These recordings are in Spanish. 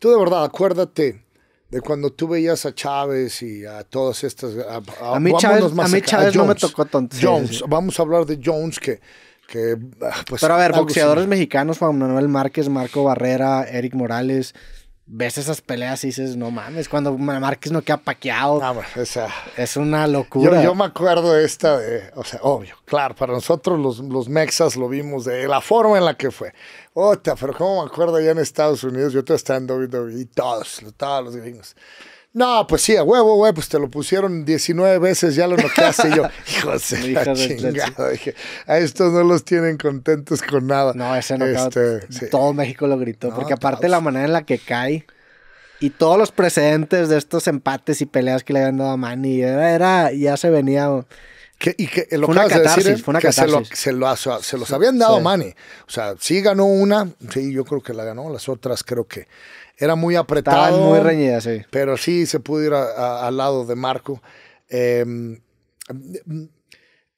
Tú de verdad, acuérdate de cuando tú veías a Chávez y a todas estas... A, mí Chávez, a mí Chávez no me tocó tanto. Jones, vamos a hablar de Jones que... que ah, pues, Pero a ver, boxeadores mexicanos, Juan Manuel Márquez, Marco Barrera, Eric Morales ves esas peleas y dices, no mames, cuando Marques no queda paqueado. o sea, es una locura. Yo, me acuerdo de esta o sea, obvio, claro, para nosotros los, los mexas lo vimos de la forma en la que fue. Ota, pero cómo me acuerdo allá en Estados Unidos, yo todo estaba en y e, todos, todos los gringos. No, pues sí, a huevo, huevo, pues te lo pusieron 19 veces, ya lo notaste yo, Hijo de a estos no los tienen contentos con nada. No, ese no. Este, todo México lo gritó. porque aparte pues la manera en la que cae y todos los precedentes de estos empates y peleas que le habían dado a Manny, era, era ya se venía... y que eh, fue una catarsis, eh, una que se, los habían dado a Manny. O sea, sí ganó una, sí, yo creo que la ganó, las otras creo que era muy apretado. muy reñida, sí. Pero sí se pudo ir al lado de Marco. Em,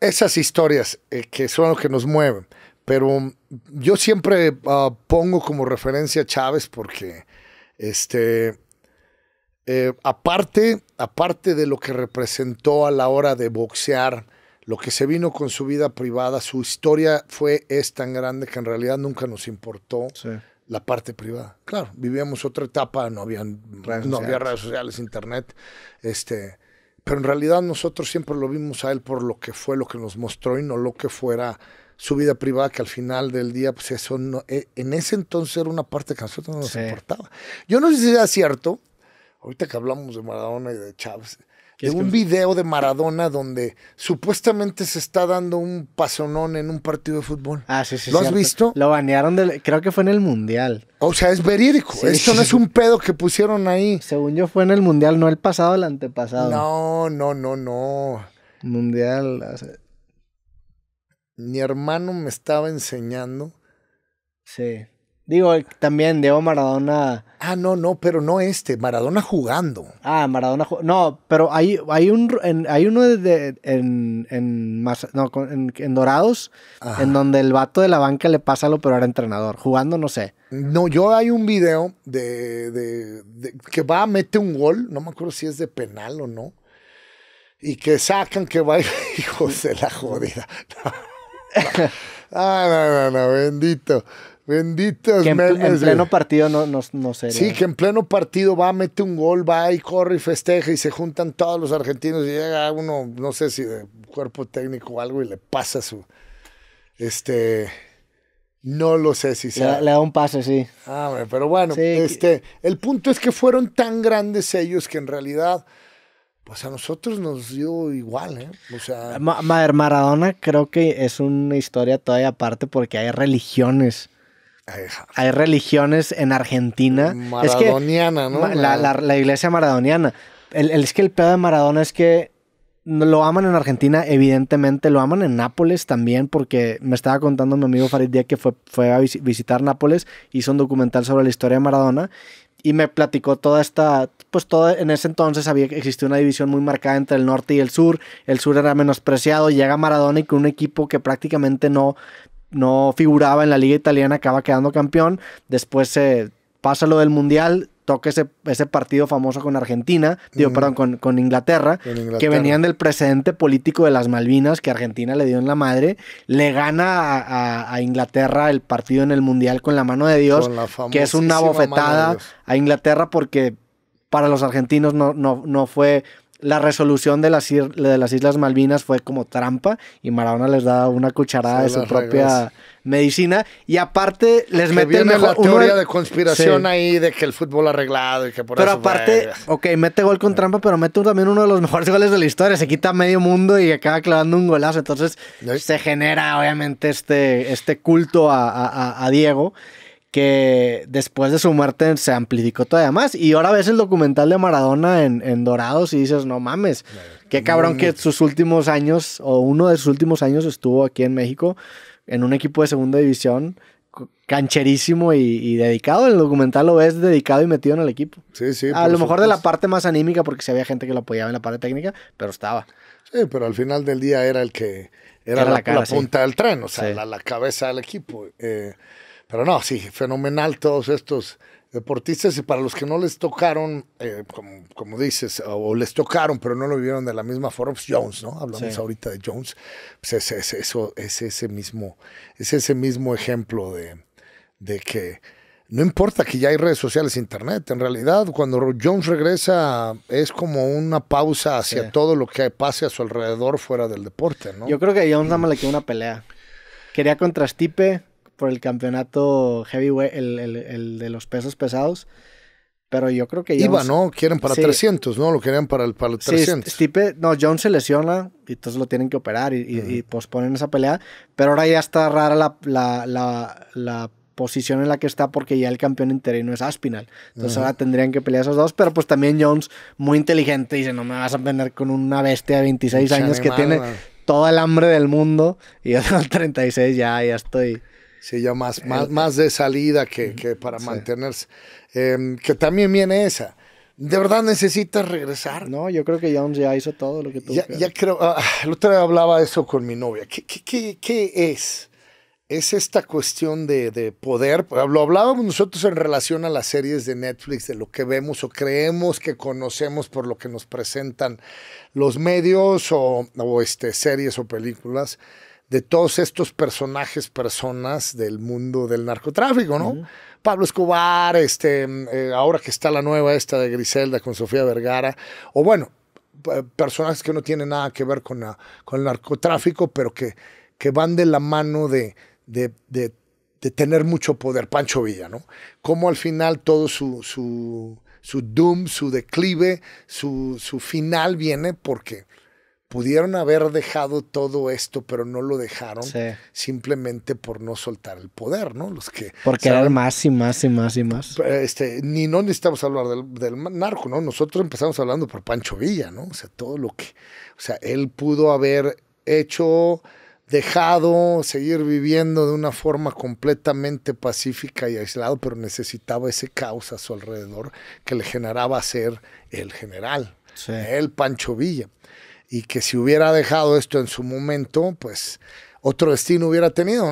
esas historias eh, que son lo que nos mueven. Pero yo siempre ah, pongo como referencia a Chávez porque, este, eh, aparte, aparte de lo que representó a la hora de boxear, lo que se vino con su vida privada, su historia fue es tan grande que en realidad nunca nos importó. Sí la parte privada. Claro, vivíamos otra etapa, no, había redes sociales, internet, este, pero en realidad nosotros siempre lo vimos a él por lo que fue, lo que nos mostró y no lo que fuera su vida privada, que al final del día, pues eso e, en ese entonces era una parte que a nosotros no nos importaba. Yo no sé si era cierto, ahorita que hablamos de Maradona y de Chávez, de un video de Maradona donde supuestamente se está dando un pasonón en un partido de fútbol. Ah, sí, sí. ¿Lo has visto? Lo banearon, del, creo que fue en el Mundial. O sea, es verídico. Eso no es un pedo que pusieron ahí. Según yo fue en el Mundial, no el pasado, el antepasado. No, no, no, no. Mundial. Mi hermano me estaba enseñando. Sí. Digo, también Diego Maradona. Ah, no, no, pero no este, Maradona jugando. Ah, Maradona jugando. No, pero hay, hay, un, en, hay uno en, no, Dorados, en donde el vato de la banca le pasa lo peor entrenador. Jugando, no sé. No, yo hay un video de, que va, mete un gol, no me acuerdo si es de penal o no, y que sacan que va, hijos de la jodida. Ah, no, no, no bendito. Benditas que en, pleno partido no, no, sé. Sí, que en pleno partido va, mete un gol, va y corre y festeja y se juntan todos los argentinos y llega uno, no sé si de cuerpo técnico o algo y le pasa su... Este... No lo sé si se Le, da un pase, sí. Ah, pero bueno, este, el punto es que fueron tan grandes ellos que en realidad pues a nosotros nos dio igual, ¿eh? O sea. Maradona creo que es una historia todavía aparte porque hay religiones hay religiones en Argentina. Maradoniana, ¿no? La, iglesia maradoniana. El, es que el pedo de Maradona es que lo aman en Argentina, evidentemente. Lo aman en Nápoles también, porque me estaba contando mi amigo Farid Díaz que fue, a visitar Nápoles, hizo un documental sobre la historia de Maradona y me platicó toda esta, pues todo en ese entonces había existido una división muy marcada entre el norte y el sur, el sur era menospreciado, llega Maradona y con un equipo que prácticamente no, no figuraba en la liga italiana, acaba quedando campeón. Después se pasa lo del Mundial, toca ese, partido famoso con Argentina, digo, perdón, con, Inglaterra, que venían del precedente político de las Malvinas que Argentina le dio en la madre, le gana a, Inglaterra el partido en el Mundial con la mano de Dios, que es una bofetada a Inglaterra porque para los argentinos no, no, no fue la resolución de las, de las Islas Malvinas fue como trampa y Maradona les da una cucharada de su propia medicina y aparte les que mete viene la teoría de conspiración ahí de que el fútbol arreglado y que por Pero aparte, ok, mete gol con trampa, pero mete también uno de los mejores goles de la historia. Se quita medio mundo y acaba clavando un golazo. Entonces ¿Eh? se genera obviamente este, este culto a, a Diego que después de su muerte se amplificó todavía más. Y ahora ves el documental de Maradona en, Dorados y dices, no mames, qué cabrón que sus últimos años, o uno de sus últimos años estuvo aquí en México, en un equipo de segunda división, cancherísimo y, dedicado. El documental lo ves dedicado y metido en el equipo. Sí, sí. A lo mejor de la parte más anímica, porque si había gente que lo apoyaba en la parte técnica, pero estaba. Sí, pero al final del día era el que era, la, punta del tren, o sea, la, la, cabeza del equipo. Eh, pero no, sí, fenomenal todos estos deportistas y para los que no les tocaron, eh, como, dices, o les tocaron pero no lo vivieron de la misma forma, pues Jones, ¿no? Hablamos ahorita de Jones, pues es, ese mismo, es ese mismo ejemplo de, de que no importa que ya hay redes sociales, internet, en realidad cuando Jones regresa es como una pausa hacia todo lo que pase a su alrededor fuera del deporte, ¿no? Yo creo que Jones nada más le una pelea. Quería contra Stipe, por el campeonato heavyweight, el, el, de los pesos pesados. Pero yo creo que... Iba, ¿no? Quieren para 300, ¿no? Lo querían para el, para el 300. Sí, Stipe, no, Jones se lesiona y entonces lo tienen que operar y, posponen esa pelea. Pero ahora ya está rara la, la, la, posición en la que está porque ya el campeón interino es Aspinal. Entonces ahora tendrían que pelear esos dos. Pero pues también Jones, muy inteligente, dice, no me vas a vender con una bestia de 26 años que tiene todo el hambre del mundo. Y yo tengo 36, ya, ya estoy... Sí, ya más, más, más de salida que, que para mantenerse. Em, que también viene esa. ¿De verdad necesitas regresar? No, yo creo que ya hizo todo lo que tuvo Ya, ya creo. Ah, el otro día hablaba eso con mi novia. ¿Qué, qué, qué, qué es? Es esta cuestión de, de, poder. Lo hablábamos nosotros en relación a las series de Netflix, de lo que vemos o creemos que conocemos por lo que nos presentan los medios o, o este, series o películas de todos estos personajes, personas del mundo del narcotráfico, ¿no? Pablo Escobar, este, eh, ahora que está la nueva esta de Griselda con Sofía Vergara, o bueno, personajes que no tienen nada que ver con, con el narcotráfico, pero que, que van de la mano de, de, tener mucho poder, Pancho Villa, ¿no? Como al final todo su, su, doom, su declive, su, su final viene porque pudieron haber dejado todo esto, pero no lo dejaron simplemente por no soltar el poder, ¿no? Los que porque era más y más y más y más. Este, ni no necesitamos hablar del, narco, ¿no? Nosotros empezamos hablando por Pancho Villa, ¿no? O sea, todo lo que, o sea, él pudo haber hecho, dejado, seguir viviendo de una forma completamente pacífica y aislado, pero necesitaba ese caos a su alrededor que le generaba ser el general, el Pancho Villa y que si hubiera dejado esto en su momento, pues otro destino hubiera tenido, ¿no?